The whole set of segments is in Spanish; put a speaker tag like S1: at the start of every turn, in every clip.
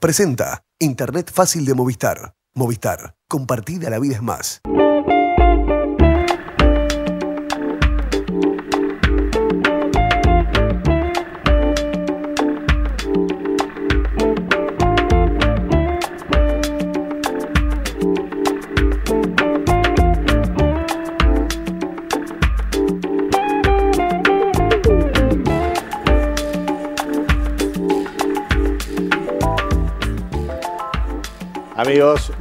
S1: Presenta Internet fácil de Movistar. Movistar. Compartida la vida es más.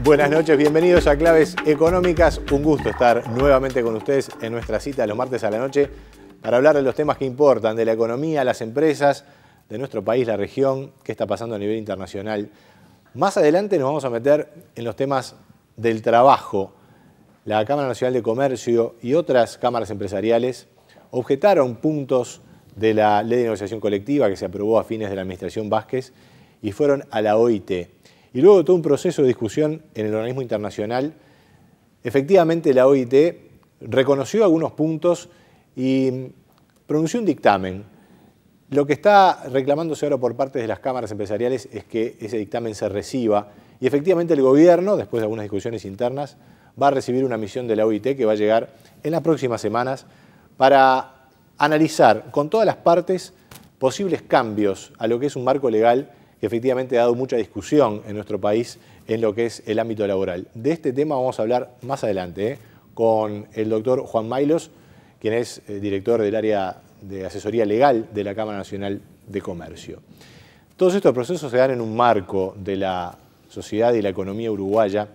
S2: buenas noches, bienvenidos a Claves Económicas. Un gusto estar nuevamente con ustedes en nuestra cita los martes a la noche para hablar de los temas que importan, de la economía, las empresas, de nuestro país, la región, qué está pasando a nivel internacional. Más adelante nos vamos a meter en los temas del trabajo. La Cámara Nacional de Comercio y otras cámaras empresariales objetaron puntos de la ley de negociación colectiva que se aprobó a fines de la administración Vázquez y fueron a la OIT y luego de todo un proceso de discusión en el organismo internacional, efectivamente la OIT reconoció algunos puntos y pronunció un dictamen. Lo que está reclamándose ahora por parte de las cámaras empresariales es que ese dictamen se reciba y efectivamente el gobierno, después de algunas discusiones internas, va a recibir una misión de la OIT que va a llegar en las próximas semanas para analizar con todas las partes posibles cambios a lo que es un marco legal que efectivamente ha dado mucha discusión en nuestro país en lo que es el ámbito laboral. De este tema vamos a hablar más adelante ¿eh? con el doctor Juan Mailos, quien es eh, director del área de asesoría legal de la Cámara Nacional de Comercio. Todos estos procesos se dan en un marco de la sociedad y la economía uruguaya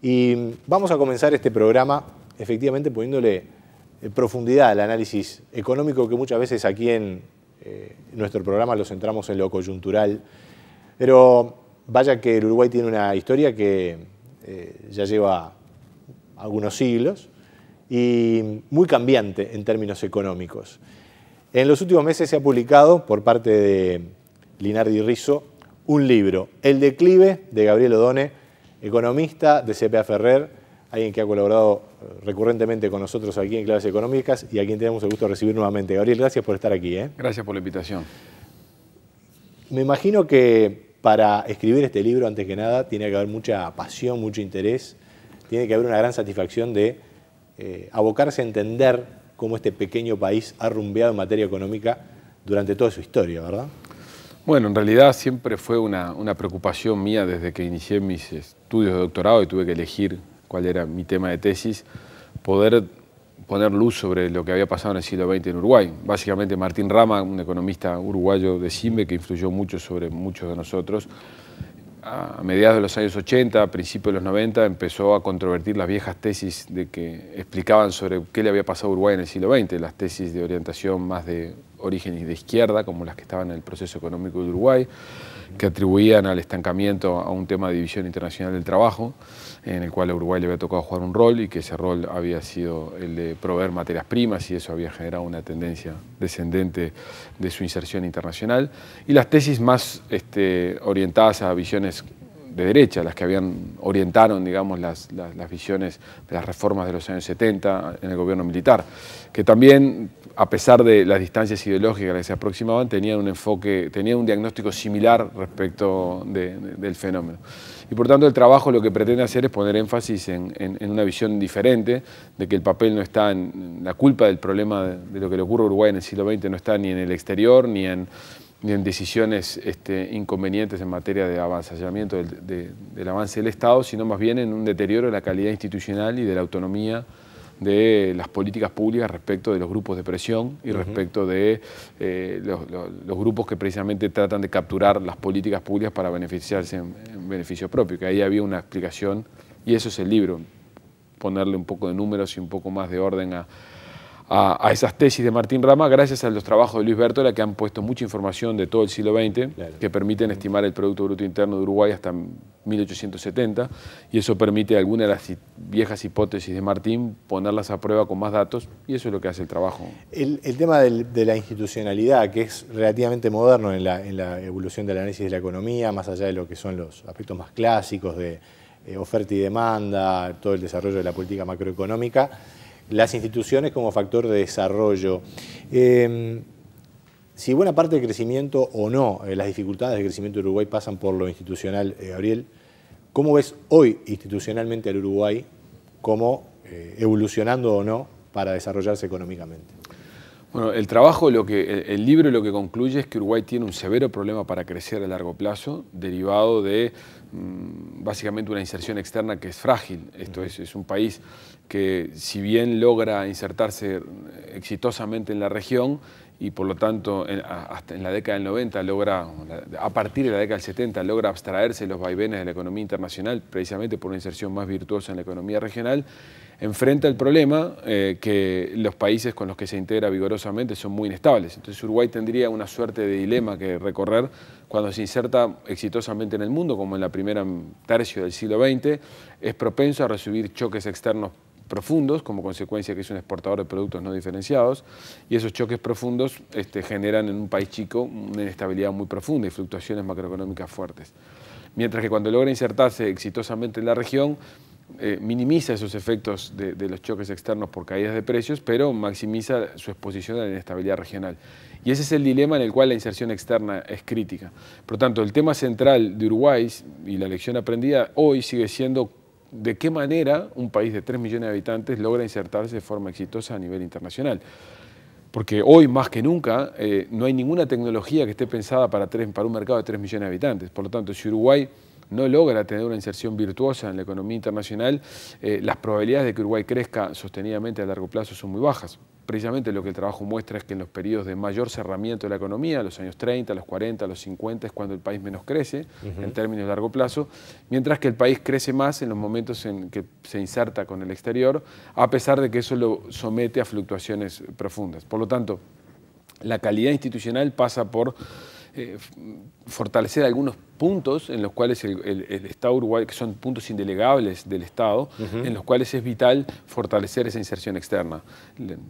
S2: y vamos a comenzar este programa efectivamente poniéndole eh, profundidad al análisis económico que muchas veces aquí en eh, nuestro programa lo centramos en lo coyuntural, pero vaya que el Uruguay tiene una historia que eh, ya lleva algunos siglos y muy cambiante en términos económicos. En los últimos meses se ha publicado por parte de Linardi Rizzo un libro, El declive, de Gabriel Odone, economista de CPA Ferrer, alguien que ha colaborado eh, recurrentemente con nosotros aquí en Claves Económicas y a quien tenemos el gusto de recibir nuevamente. Gabriel, gracias por estar aquí. ¿eh?
S1: Gracias por la invitación.
S2: Me imagino que para escribir este libro, antes que nada, tiene que haber mucha pasión, mucho interés, tiene que haber una gran satisfacción de eh, abocarse a entender cómo este pequeño país ha rumbeado en materia económica durante toda su historia, ¿verdad?
S1: Bueno, en realidad siempre fue una, una preocupación mía desde que inicié mis estudios de doctorado y tuve que elegir cuál era mi tema de tesis, poder poner luz sobre lo que había pasado en el siglo XX en Uruguay. Básicamente Martín Rama, un economista uruguayo de CIME que influyó mucho sobre muchos de nosotros, a mediados de los años 80, a principios de los 90, empezó a controvertir las viejas tesis de que explicaban sobre qué le había pasado a Uruguay en el siglo XX, las tesis de orientación más de orígenes de izquierda, como las que estaban en el proceso económico de Uruguay, que atribuían al estancamiento a un tema de división internacional del trabajo, en el cual a Uruguay le había tocado jugar un rol y que ese rol había sido el de proveer materias primas y eso había generado una tendencia descendente de su inserción internacional. Y las tesis más este, orientadas a visiones de derecha, las que habían orientaron, digamos, las, las, visiones de las reformas de los años 70 en el gobierno militar, que también, a pesar de las distancias ideológicas que se aproximaban, tenían un enfoque, tenían un diagnóstico similar respecto del fenómeno. Y por tanto el trabajo lo que pretende hacer es poner énfasis en, en, una visión diferente, de que el papel no está en la culpa del problema de, de lo que le ocurre a Uruguay en el siglo XX, no está ni en el exterior, ni en ni en decisiones este, inconvenientes en materia de avanzamiento del, de, del, avance del Estado, sino más bien en un deterioro de la calidad institucional y de la autonomía de las políticas públicas respecto de los grupos de presión y respecto de eh, los, grupos que precisamente tratan de capturar las políticas públicas para beneficiarse en beneficio propio, que ahí había una explicación y eso es el libro, ponerle un poco de números y un poco más de orden a, a, esas tesis de Martín Rama gracias a los trabajos de Luis Bertola que han puesto mucha información de todo el siglo XX que permiten estimar el Producto Bruto Interno de Uruguay hasta 1870 y eso permite alguna de las viejas hipótesis de Martín ponerlas a prueba con más datos y eso es lo que hace el trabajo.
S2: El, tema de la institucionalidad que es relativamente moderno en la, evolución del análisis de la economía más allá de lo que son los aspectos más clásicos de eh, oferta y demanda, todo el desarrollo de la política macroeconómica las instituciones como factor de desarrollo. Em, si buena parte del crecimiento o no, eh, las dificultades de crecimiento de Uruguay pasan por lo institucional, eh, Gabriel, ¿cómo ves hoy institucionalmente al Uruguay como eh, evolucionando o no para desarrollarse económicamente? Bueno, el
S1: trabajo, lo que, el libro lo que concluye es que Uruguay tiene un severo problema para crecer a largo plazo, derivado de mm, básicamente una inserción externa que es frágil. Esto es, es un país que si bien logra insertarse mm, exitosamente en la región, y por lo tanto en, hasta en la década del 90 logra, a partir de la década del 70 logra abstraerse los vaivenes de la economía internacional precisamente por una inserción más virtuosa en la economía regional, enfrenta el problema eh, que los países con los que se integra vigorosamente son muy inestables. Entonces Uruguay tendría una suerte de dilema que recorrer cuando se inserta exitosamente en el mundo, como en la primera tercio del siglo XX, es propenso a recibir choques externos profundos, como consecuencia que es un exportador de productos no diferenciados, y esos choques profundos este, generan en un país chico una inestabilidad muy profunda y fluctuaciones macroeconómicas fuertes. Mientras que cuando logra insertarse exitosamente en la región, eh, minimiza esos efectos de, de, los choques externos por caídas de precios, pero maximiza su exposición a la inestabilidad regional. Y ese es el dilema en el cual la inserción externa es crítica. Por lo tanto, el tema central de Uruguay y la lección aprendida hoy sigue siendo de qué manera un país de 3 millones de habitantes logra insertarse de forma exitosa a nivel internacional. Porque hoy, más que nunca, eh, no hay ninguna tecnología que esté pensada para, tres, para un mercado de 3 millones de habitantes. Por lo tanto, si Uruguay no logra tener una inserción virtuosa en la economía internacional, eh, las probabilidades de que Uruguay crezca sostenidamente a largo plazo son muy bajas. Precisamente lo que el trabajo muestra es que en los periodos de mayor cerramiento de la economía, los años 30, los 40, los 50, es cuando el país menos crece en términos de largo plazo, mientras que el país crece más en los momentos en que se inserta con el exterior, a pesar de que eso lo somete a fluctuaciones profundas. Por lo tanto, la calidad institucional pasa por eh, fortalecer algunos puntos en los cuales el, Estado Uruguay, que son puntos indelegables del Estado, en los cuales es vital fortalecer esa inserción externa.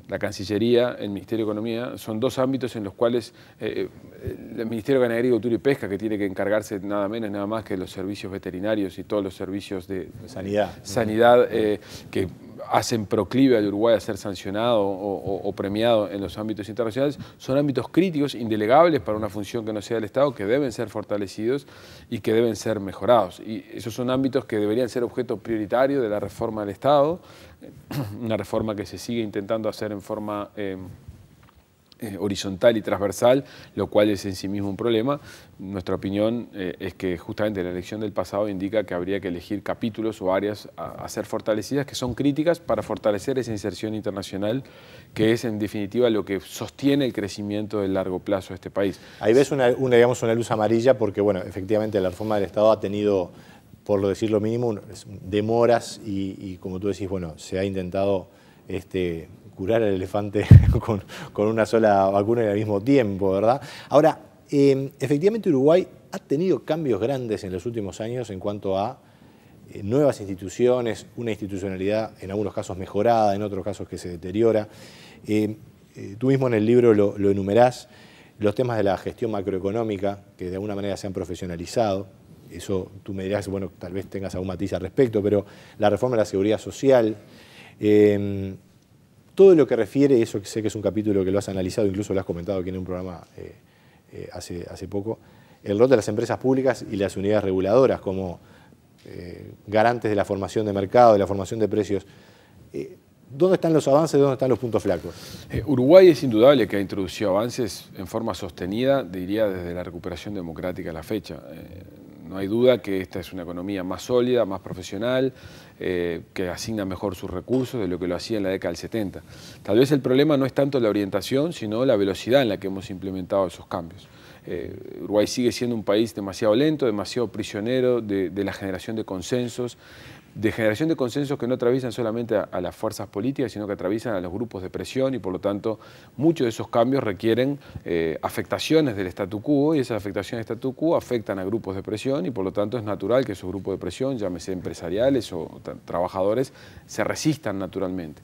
S1: La Cancillería, el Ministerio de Economía, son dos ámbitos en los cuales eh, eh, el Ministerio de Ganadería, Agricultura y Pesca, que tiene que encargarse nada menos, nada más que los servicios veterinarios y todos los servicios de sanidad, sanidad que hacen proclive al Uruguay a ser sancionado o, premiado en los ámbitos internacionales, son ámbitos críticos, indelegables para una función que no sea del Estado, que deben ser fortalecidos y que deben ser mejorados. Y esos son ámbitos que deberían ser objeto prioritario de la reforma del Estado, una reforma que se sigue intentando hacer en forma... Eh, eh, horizontal y transversal, lo cual es en sí mismo un problema. Nuestra opinión eh, es que justamente la elección del pasado indica que habría que elegir capítulos o áreas a, ser fortalecidas que son críticas para fortalecer esa inserción internacional que es en definitiva lo que sostiene el
S2: crecimiento del largo plazo de este país. Ahí ves una, digamos, una luz amarilla porque bueno, efectivamente la reforma del Estado ha tenido, por decir lo mínimo, demoras y, como tú decís, bueno, se ha intentado... Este, curar al elefante con, una sola vacuna y al mismo tiempo, ¿verdad? Ahora, em, efectivamente Uruguay ha tenido cambios grandes en los últimos años en cuanto a eh, nuevas instituciones, una institucionalidad en algunos casos mejorada, en otros casos que se deteriora. Em, eh, tú mismo en el libro lo, lo, enumerás, los temas de la gestión macroeconómica, que de alguna manera se han profesionalizado, eso tú me dirás, bueno, tal vez tengas algún matiz al respecto, pero la reforma de la seguridad social, em, todo lo que refiere, eso que sé que es un capítulo que lo has analizado, incluso lo has comentado aquí en un programa eh, eh, hace, hace poco, el rol de las empresas públicas y las unidades reguladoras como eh, garantes de la formación de mercado, de la formación de precios. ¿Dónde están los avances? ¿Dónde están los puntos flacos? Uruguay es indudable que ha introducido
S1: avances en forma sostenida, diría, desde la recuperación democrática a la fecha no hay duda que esta es una economía más sólida, más profesional, eh, que asigna mejor sus recursos de lo que lo hacía en la década del 70. Tal vez el problema no es tanto la orientación, sino la velocidad en la que hemos implementado esos cambios. Eh, Uruguay sigue siendo un país demasiado lento, demasiado prisionero de, de la generación de consensos, de generación de consensos que no atraviesan solamente a, las fuerzas políticas, sino que atraviesan a los grupos de presión y por lo tanto muchos de esos cambios requieren eh, afectaciones del statu quo y esas afectaciones del statu quo afectan a grupos de presión y por lo tanto es natural que esos grupos de presión, llámese empresariales o trabajadores, se resistan naturalmente.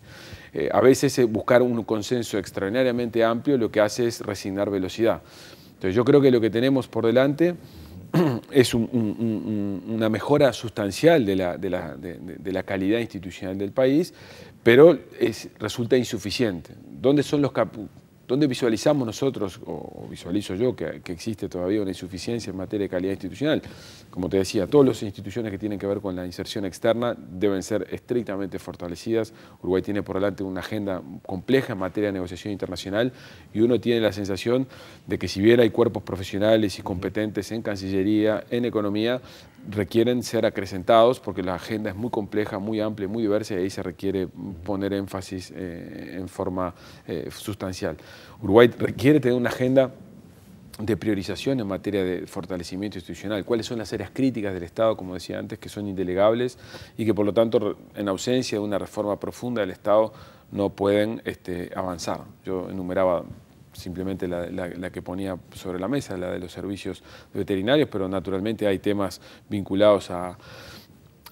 S1: Eh, a veces eh, buscar un consenso extraordinariamente amplio lo que hace es resignar velocidad. Entonces yo creo que lo que tenemos por delante es una mejora sustancial de la, de, la, la, calidad institucional del país, pero es, resulta insuficiente. ¿Dónde son los ¿Dónde visualizamos nosotros, o visualizo yo, que, existe todavía una insuficiencia en materia de calidad institucional? Como te decía, todas las instituciones que tienen que ver con la inserción externa deben ser estrictamente fortalecidas. Uruguay tiene por delante una agenda compleja en materia de negociación internacional y uno tiene la sensación de que si bien hay cuerpos profesionales y competentes en Cancillería, en Economía, requieren ser acrecentados porque la agenda es muy compleja, muy amplia, muy diversa y ahí se requiere poner énfasis eh, en forma eh, sustancial. Uruguay requiere tener una agenda de priorización en materia de fortalecimiento institucional, cuáles son las áreas críticas del Estado, como decía antes, que son indelegables y que por lo tanto en ausencia de una reforma profunda del Estado no pueden este, avanzar. Yo enumeraba simplemente la, que ponía sobre la mesa, la de los servicios veterinarios, pero naturalmente hay temas vinculados a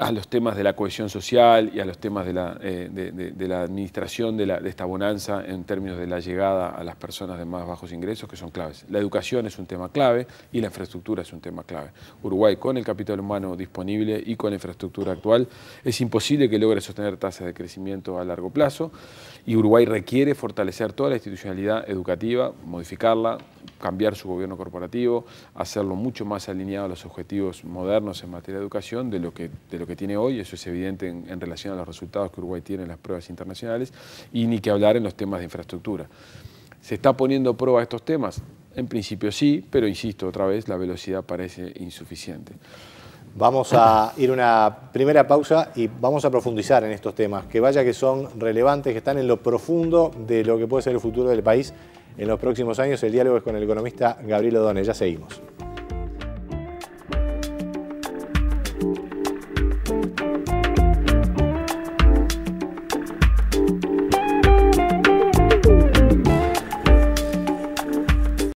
S1: a los temas de la cohesión social y a los temas de la, eh, administración de, esta bonanza en términos de la llegada a las personas de más bajos ingresos, que son claves. La educación es un tema clave y la infraestructura es un tema clave. Uruguay, con el capital humano disponible y con la infraestructura actual, es imposible que logre sostener tasas de crecimiento a largo plazo y Uruguay requiere fortalecer toda la institucionalidad educativa, modificarla, cambiar su gobierno corporativo, hacerlo mucho más alineado a los objetivos modernos en materia de educación de lo que, de lo que que tiene hoy, eso es evidente en, relación a los resultados que Uruguay tiene en las pruebas internacionales, y ni que hablar en los temas de infraestructura. ¿Se está poniendo a
S2: prueba estos temas? En principio sí, pero insisto otra vez, la velocidad parece insuficiente. Vamos a ir una primera pausa y vamos a profundizar en estos temas, que vaya que son relevantes, que están en lo profundo de lo que puede ser el futuro del país en los próximos años. El diálogo es con el economista Gabriel Odone Ya seguimos.